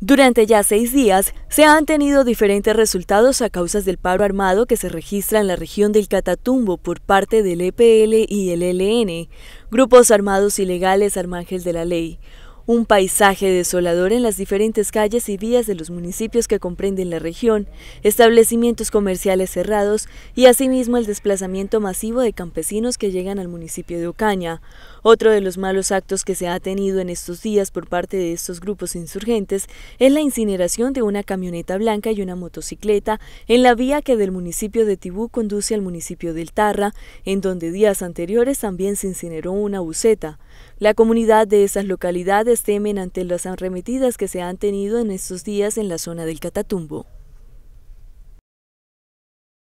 Durante ya seis días se han tenido diferentes resultados a causas del paro armado que se registra en la región del Catatumbo por parte del EPL y el e LN, grupos armados ilegales Armángel de la ley. Un paisaje desolador en las diferentes calles y vías de los municipios que comprenden la región, establecimientos comerciales cerrados y asimismo el desplazamiento masivo de campesinos que llegan al municipio de Ocaña. Otro de los malos actos que se ha tenido en estos días por parte de estos grupos insurgentes es la incineración de una camioneta blanca y una motocicleta en la vía que del municipio de Tibú conduce al municipio del Tarra, en donde días anteriores también se incineró una buceta. La comunidad de esas localidades temen ante las arremetidas que se han tenido en estos días en la zona del Catatumbo.